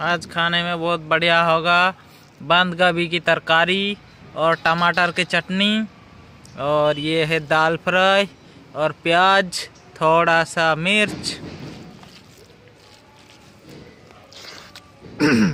आज खाने में बहुत बढ़िया होगा बंद गोभी की तरकारी और टमाटर की चटनी और ये है दाल फ्राई और प्याज थोड़ा सा मिर्च